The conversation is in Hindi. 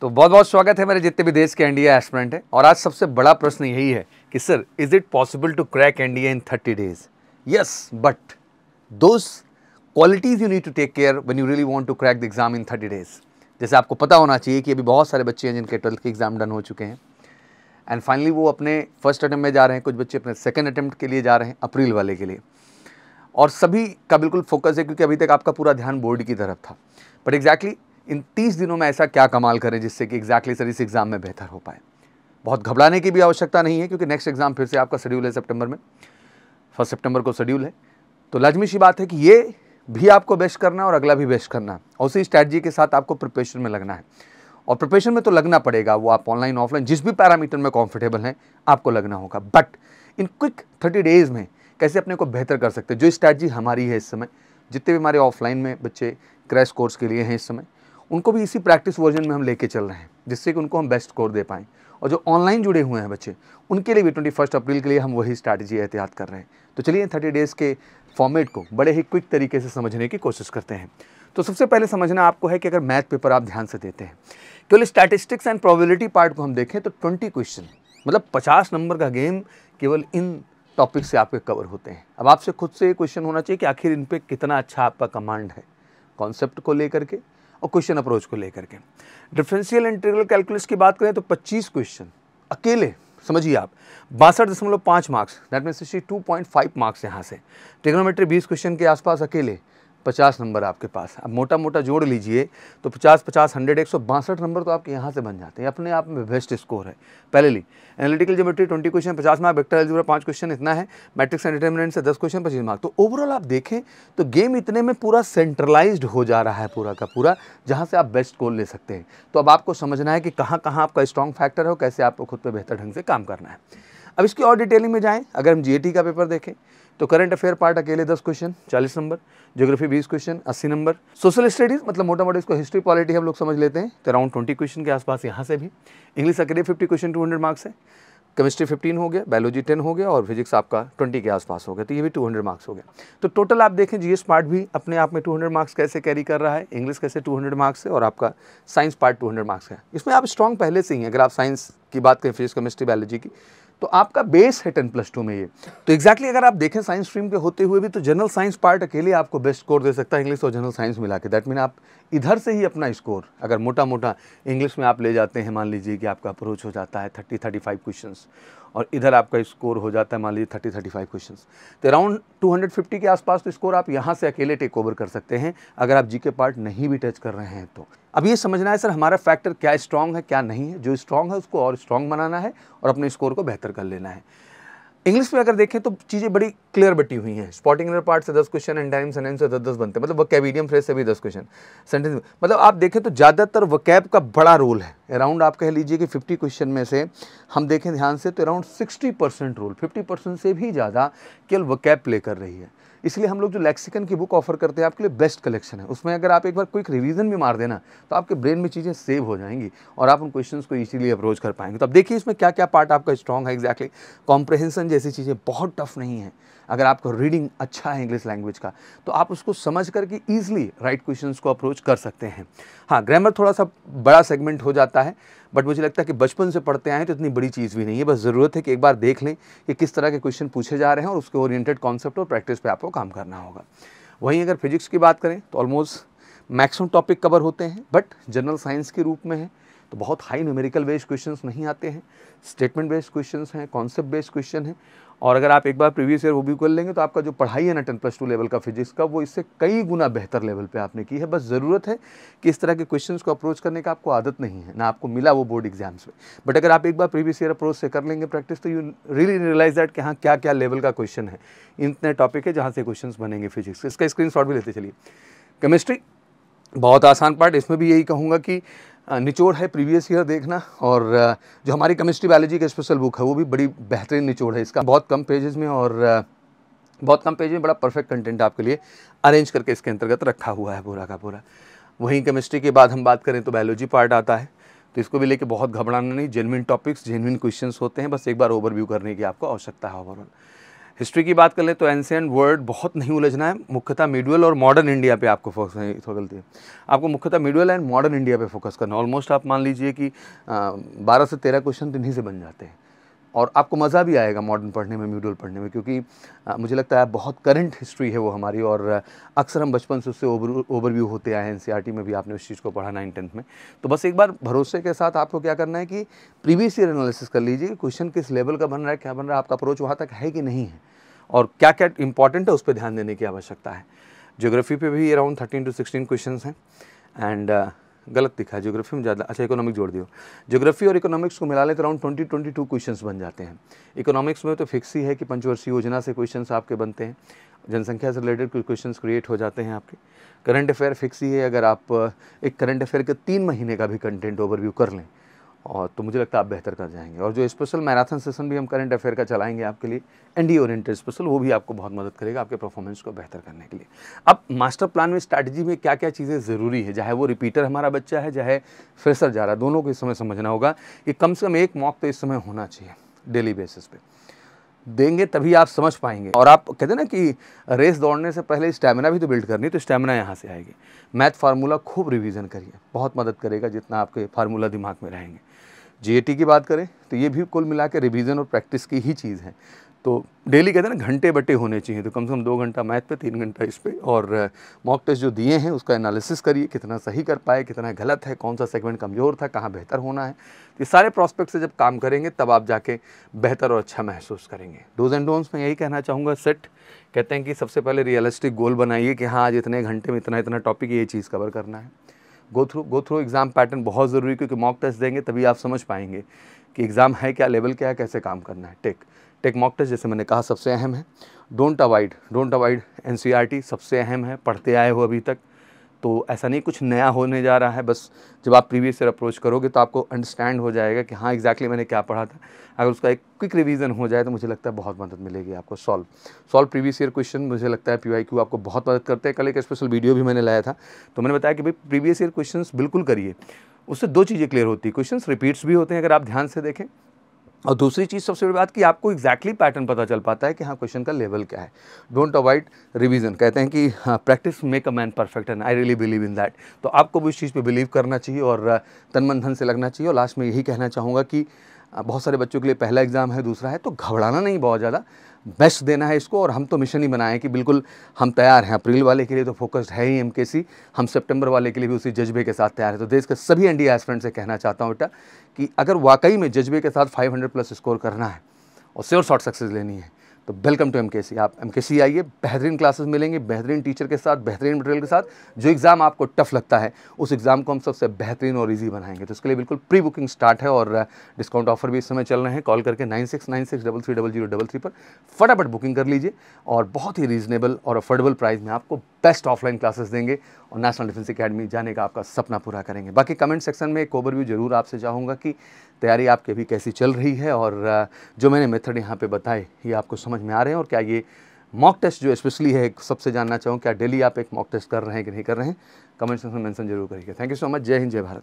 तो बहुत बहुत स्वागत है मेरे जितने भी देश के एनडीए एस्पिरेंट हैं और आज सबसे बड़ा प्रश्न यही है कि sir is it possible to crack NDA in thirty days yes but those qualities you need to take care when you really want to crack the exam in thirty days जैसे आपको पता होना चाहिए कि अभी बहुत सारे बच्चे हैं जिनके ट्वेल्थ के एग्ज़ाम डन हो चुके हैं एंड फाइनली वो अपने फर्स्ट अटैम्प्ट में जा रहे हैं कुछ बच्चे अपने सेकेंड अटैम्प्ट के लिए जा रहे हैं अप्रैल वाले के लिए और सभी का बिल्कुल फोकस है क्योंकि अभी तक आपका पूरा ध्यान बोर्ड की तरफ था बट एग्जैक्टली exactly, इन तीस दिनों में ऐसा क्या कमाल करें जिससे कि एग्जैक्टली सर इस एग्ज़ाम में बेहतर हो पाए बहुत घबराने की भी आवश्यकता नहीं है क्योंकि नेक्स्ट एग्ज़ाम फिर से आपका शेड्यूल है सेप्टेम्बर में फर्स्ट सेप्टेम्बर को शेड्यूल है तो लाजमी सी बात है कि ये भी आपको बेस्ट करना है और अगला भी बेस्ट करना है और उसी स्ट्रैटी के साथ आपको प्रिपरेशन में लगना है और प्रिपरेशन में तो लगना पड़ेगा वो आप ऑनलाइन ऑफलाइन जिस भी पैरामीटर में कॉम्फर्टेबल हैं आपको लगना होगा but in quick thirty days में कैसे अपने को बेहतर कर सकते हैं जो स्ट्रैटी हमारी है इस समय जितने भी हमारे ऑफलाइन में बच्चे क्रैश कोर्स के लिए हैं इस समय उनको भी इसी प्रैक्टिस वर्जन में हम लेके चल रहे हैं जिससे कि उनको हम बेस्ट स्कोर दे पाएँ और जो ऑनलाइन जुड़े हुए हैं बच्चे उनके लिए भी ट्वेंटी फर्स्ट अप्रैल के लिए हम वही स्ट्रैटेजी एहतियात कर रहे हैं तो चलिए थर्टी डेज़ के फॉर्मेट को बड़े ही क्विक तरीके से समझने की कोशिश करते हैं तो सबसे पहले समझना आपको है कि अगर मैथ पेपर आप ध्यान से देते हैं केवल तो स्टैटिस्टिक्स एंड प्रोबेबिलिटी पार्ट को हम देखें तो ट्वेंटी क्वेश्चन मतलब पचास नंबर का गेम केवल इन टॉपिक से आपके कवर होते हैं अब आपसे खुद से ये क्वेश्चन होना चाहिए कि आखिर इन पर कितना अच्छा आपका कमांड है कॉन्सेप्ट को लेकर के और क्वेश्चन अप्रोच को लेकर के डिफरेंशियल इंटीग्रल कैलकुलस की बात करें तो 25 क्वेश्चन अकेले समझिए आप बासठ दशमलव पाँच marks that mean sixty two point five marks यहाँ से ट्रिग्नोमेट्री बीस क्वेश्चन के आसपास अकेले पचास नंबर आपके पास अब मोटा मोटा जोड़ लीजिए तो पचास पचास हंड्रेड एक सौ बासठ नंबर तो आपके यहाँ से बन जाते हैं अपने आप में बेस्ट स्कोर है पहले ली एनालिटिकल जोमेट्री ट्वेंटी क्वेश्चन पचास मार्क वेक्टर एल्जेब्रा पाँच क्वेश्चन इतना है मैट्रिक्स एंड डिटर्मिनेंट से दस क्वेश्चन पच्चीस मार्क तो ओवरऑल आप देखें तो गेम इतने में पूरा सेंट्रलाइज हो जा रहा है पूरा का पूरा जहाँ से आप बेस्ट गोल ले सकते हैं तो अब आपको समझना है कि कहाँ कहाँ आपका स्ट्रॉन्ग फैक्टर है कैसे आपको खुद पर बेहतर ढंग से काम करना है अब इसकी और डिटेलिंग में जाएँ अगर हम जी का पेपर देखें तो करंट अफेयर पार्ट अकेले दस क्वेश्चन चालीस नंबर ज्योग्राफी बीस क्वेश्चन अस्सी नंबर सोशल स्टडीज़ मतलब मोटा मोटा इसको हिस्ट्री पॉलिटी हम लोग समझ लेते हैं तो अराउंड ट्वेंटी क्वेश्चन के आसपास यहाँ से भी इंग्लिश अकेले fifty question two hundred marks है केमिस्ट्री 15 हो गया बायोलॉजी 10 हो गया और फिजिक्स आपका 20 के आसपास हो गया तो ये भी 200 मार्क्स हो गया तो टोटल आप देखें जी पार्ट भी अपने आप में 200 मार्क्स कैसे कैरी कर रहा है इंग्लिश कैसे 200 मार्क्स है और आपका साइंस पार्ट 200 मार्क्स है इसमें आप स्ट्रॉन्ग पहले से ही हैं अगर आप साइंस की बात करें फिजिक्स केमिस्ट्री बायोलॉजी की तो आपका बेस है टेन प्लस टू में ये तो एग्जैक्टली अगर आप देखें साइंस स्ट्रीम के होते हुए भी तो जनरल साइंस पार्ट अकेले आपको बेस्ट स्कोर दे सकता है इंग्लिश और जनरल साइंस मिला के दैट मीन आप इधर से ही अपना स्कोर अगर मोटा मोटा इंग्लिश में आप ले जाते हैं मान लीजिए कि आपका अप्रोच हो जाता है थर्टी थर्टी फाइव क्वेश्चन और इधर आपका स्कोर हो जाता है मान लीजिए थर्टी थर्टी फाइव क्वेश्चन तो अराउंड टू हंड्रेड फिफ्टी के आसपास तो स्कोर आप यहाँ से अकेले टेक ओवर कर सकते हैं अगर आप जी के पार्ट नहीं भी टच कर रहे हैं तो अब ये समझना है सर हमारा फैक्टर क्या स्ट्रांग है क्या नहीं है जो स्ट्रांग है उसको और स्ट्रांग बनाना है और अपने स्कोर को बेहतर कर लेना है इंग्लिश में अगर देखें तो चीज़ें बड़ी क्लियर बटी हुई हैं स्पॉटिंग पार्ट से दस क्वेश्चन एंड टाइम सेंटेंस से दस दस बनते हैं मतलब वकैबीडियम फ्रेज से भी दस क्वेश्चन सेंटेंस मतलब आप देखें तो ज़्यादातर वकैब का बड़ा रोल है अराउंड आप कह लीजिए कि फिफ्टी क्वेश्चन में से हम देखें ध्यान से तो around sixty percent role fifty percent से भी ज़्यादा केवल वकैब प्ले कर रही है इसलिए हम लोग जो लेक्सिकन की बुक ऑफर करते हैं आपके लिए बेस्ट कलेक्शन है उसमें अगर आप एक बार क्विक रिवीजन भी मार देना तो आपके ब्रेन में चीज़ें सेव हो जाएंगी और आप उन क्वेश्चन को इजीली अप्रोच कर पाएंगे तो अब देखिए इसमें क्या क्या पार्ट आपका स्ट्रॉग है एग्जैक्टली exactly. कॉम्प्रहेंसन जैसी चीज़ें बहुत टफ नहीं है अगर आपको रीडिंग अच्छा है इंग्लिश लैंग्वेज का तो आप उसको समझ करके ईजिली राइट क्वेश्चन को अप्रोच कर सकते हैं हाँ ग्रामर थोड़ा सा बड़ा सेगमेंट हो जाता है बट मुझे लगता है कि बचपन से पढ़ते आए तो इतनी बड़ी चीज़ भी नहीं है बस ज़रूरत है कि एक बार देख लें कि किस तरह के क्वेश्चन पूछे जा रहे हैं और उसके ओरिएंटेड कॉन्सेप्ट और प्रैक्टिस पे आपको काम करना होगा वहीं अगर फिजिक्स की बात करें तो ऑलमोस्ट मैक्सिमम टॉपिक कवर होते हैं बट जनरल साइंस के रूप में है तो बहुत हाई न्यूमेरिकल बेस्ड क्वेश्चन नहीं आते हैं स्टेटमेंट बेस्ड क्वेश्चन हैं कॉन्सेप्ट बेस्ड क्वेश्चन हैं और अगर आप एक बार प्रीवियस ईयर वो भी कर लेंगे तो आपका जो पढ़ाई है ना टेन प्लस टू लेवल का फिजिक्स का वो इससे कई गुना बेहतर लेवल पे आपने की है बस ज़रूरत है कि इस तरह के क्वेश्चंस को अप्रोच करने का आपको आदत नहीं है ना आपको मिला वो बोर्ड एग्जाम्स में बट अगर आप एक बार प्रीवियस ईयर अप्रोच से कर लेंगे प्रैक्टिस तो यू रियली रियलाइज दैट कि हाँ क्या क्या लेवल का क्वेश्चन है इतने टॉपिक है जहाँ से क्वेश्चन बनेंगे फिजिक्स इसका स्क्रीन भी लेते चलिए केमिस्ट्री बहुत आसान पार्ट इसमें भी यही कहूँगा कि निचोड़ है प्रीवियस ईयर देखना और जो हमारी केमिस्ट्री बायोलॉजी का स्पेशल बुक है वो भी बड़ी बेहतरीन निचोड़ है इसका बहुत कम पेजेस में और बहुत कम पेज में बड़ा परफेक्ट कंटेंट आपके लिए अरेंज करके इसके अंतर्गत रखा हुआ है पूरा का पूरा वहीं केमिस्ट्री के बाद हम बात करें तो बायोलॉजी पार्ट आता है तो इसको भी लेके बहुत घबराना नहीं जेनविन टॉपिक्स जेनविन क्वेश्चन होते हैं बस एक बार ओवरव्यू करने की आपको आवश्यकता है ओवरऑल हिस्ट्री की बात कर ले तो एंशियन वर्ड बहुत नहीं उलझना है मुख्यतः मिडुअल और मॉडर्न इंडिया पे आपको फोकस गलती है आपको मुख्यतः मिडुअल एंड मॉडर्न इंडिया पे फोकस करना ऑलमोस्ट आप मान लीजिए कि बारह से तेरह क्वेश्चन तो इन्हीं से बन जाते हैं और आपको मज़ा भी आएगा मॉडर्न पढ़ने में म्यूडल पढ़ने में क्योंकि आ, मुझे लगता है बहुत करंट हिस्ट्री है वो हमारी और अक्सर हम बचपन से उससे ओवर ओवरव्यू होते आए एन e में भी आपने उस चीज़ को पढ़ा नाइन टेंथ में तो बस एक बार भरोसे के साथ आपको क्या करना है कि प्रीवियस ईयर एनालिसिस कर लीजिए क्वेश्चन किस लेवल का बन रहा है क्या बन रहा है आपका अप्रोच वहाँ तक है कि नहीं है और क्या क्या इंपॉर्टेंट है उस पर ध्यान देने की आवश्यकता है ज्योग्राफी पे भी around thirteen to sixteen question हैं एंड गलत दिखा है जियोग्राफी में ज़्यादा अच्छा इकोनॉमिक जोड़ दियो जियोग्राफी और इकोनॉमिक्स को मिला लेते around twenty twenty two question बन जाते हैं इकोनॉमिक्स में तो फिक्स ही है कि पंचवर्षीय योजना से क्वेश्चन आपके बनते हैं जनसंख्या से रिलेटेड कुछ क्वेश्चन क्रिएट हो जाते हैं आपके करंट अफेयर फिक्स ही है अगर आप एक करंट अफेयर के तीन महीने का भी कंटेंट ओवरव्यू कर लें और तो मुझे लगता है आप बेहतर कर जाएंगे और जो स्पेशल मैराथन सेशन भी हम करंट अफेयर का चलाएंगे आपके लिए एनडी ओरिएंटेड स्पेशल वो भी आपको बहुत मदद करेगा आपके परफॉर्मेंस को बेहतर करने के लिए अब मास्टर प्लान में स्ट्रैटेजी में क्या क्या चीज़ें ज़रूरी है चाहे वो रिपीटर हमारा बच्चा है चाहे फ्रेशर जा रहा है दोनों को इस समय समझना होगा कि कम से कम एक मॉक तो इस समय होना चाहिए डेली बेसिस पे देंगे तभी आप समझ पाएंगे और आप कहते ना कि रेस दौड़ने से पहले स्टैमिना भी तो बिल्ड करनी है तो स्टैमिना यहाँ से आएगी मैथ फार्मूला खूब रिवीजन करिए बहुत मदद करेगा जितना आपके फार्मूला दिमाग में रहेंगे जीएटी की बात करें तो ये भी कुल मिला के रिविज़न और प्रैक्टिस की ही चीज़ है तो डेली कहते हैं ना घंटे बटे होने चाहिए तो कम से कम दो घंटा मैथ पे तीन घंटा इस पर और मॉक टेस्ट जो दिए हैं उसका एनालिसिस करिए कितना सही कर पाए कितना गलत है कौन सा सेगमेंट कमज़ोर था कहाँ बेहतर होना है तो ये सारे प्रॉस्पेक्ट से जब काम करेंगे तब आप जाके बेहतर और अच्छा महसूस करेंगे डोज एंड डोंट्स में यही कहना चाहूँगा सेट कहते हैं कि सबसे पहले रियलिस्टिक गोल बनाइए कि हाँ आज इतने घंटे में इतना इतना टॉपिक ये चीज़ कवर करना है go through go through exam pattern बहुत ज़रूरी क्योंकि मॉक टेस्ट देंगे तभी आप समझ पाएंगे कि एग्ज़ाम है क्या लेवल क्या है कैसे काम करना है टेक टेक मॉक टेस्ट जैसे मैंने कहा सबसे अहम है don't avoid don't avoid an सबसे अहम है पढ़ते आए हो अभी तक तो ऐसा नहीं कुछ नया होने जा रहा है बस जब आप प्रीवियस ईयर अप्रोच करोगे तो आपको अंडरस्टैंड हो जाएगा कि हाँ एग्जैक्टली exactly मैंने क्या पढ़ा था अगर उसका एक क्विक रिवीजन हो जाए तो मुझे लगता है बहुत मदद मिलेगी आपको solve solve previous year question मुझे लगता है पी आपको बहुत मदद करते हैं कल एक स्पेशल वीडियो भी मैंने लाया था तो मैंने बताया कि भाई प्रीवियस ईयर क्वेश्चन बिल्कुल करिए उससे दो चीज़ें क्लियर होती है क्वेश्चन रिपीट्स भी होते हैं अगर आप ध्यान से देखें और दूसरी चीज़ सबसे बड़ी बात कि आपको एग्जैक्टली exactly पैटर्न पता चल पाता है कि हाँ क्वेश्चन का लेवल क्या है डोंट अवॉइड रिवीजन कहते हैं कि practice make a man perfect and I really believe in that तो आपको भी इस चीज़ पे बिलीव करना चाहिए और तन मन धन से लगना चाहिए और लास्ट में यही कहना चाहूँगा कि बहुत सारे बच्चों के लिए पहला एग्ज़ाम है दूसरा है तो घबराना नहीं बहुत ज़्यादा बेस्ट देना है इसको और हम तो मिशन ही बनाए कि बिल्कुल हम तैयार हैं अप्रैल वाले के लिए तो फोकस्ड है ही एमकेसी हम सितंबर वाले के लिए भी उसी जज्बे के साथ तैयार है तो देश के सभी एनडीए एस्पिरेंट से कहना चाहता हूँ बेटा कि अगर वाकई में जज्बे के साथ फाइव प्लस स्कोर करना है और श्योर शॉर्ट सक्सेस लेनी है तो वेलकम टू एम के सी आप एम के सी आइए बेहतरीन क्लासेस मिलेंगे बेहतरीन टीचर के साथ बेहतरीन मटेरियल के साथ जो एग्ज़ाम आपको टफ लगता है उस एग्ज़ाम को हम सबसे बेहतरीन और ईजी बनाएंगे तो उसके लिए बिल्कुल प्री बुकिंग स्टार्ट है और डिस्काउंट ऑफर भी इस समय चल रहे हैं कॉल करके nine six nine six double three double zero double three पर फटाफट बुकिंग कर लीजिए और बहुत ही रीजनेबल और अफोर्डेबल प्राइस में आपको बेस्ट ऑफलाइन क्लासेस देंगे और नेशनल डिफेंस अकेडमी जाने का आपका सपना पूरा करेंगे बाकी कमेंट सेक्शन में एक ओवरव्यू ज़रूर आपसे चाहूँगा कि तैयारी आपकी अभी कैसी चल रही है और जो मैंने मेथड यहाँ पे बताए ये आपको समझ में आ रहे हैं और क्या ये मॉक टेस्ट जो स्पेशली है सबसे जानना चाहूँ क्या डेली आप एक मॉक टेस्ट कर रहे हैं कि नहीं कर रहे हैं कमेंट सेक्शन में मैंसन जरूर करिएगा थैंक यू सो मच जय हिंद जय भारत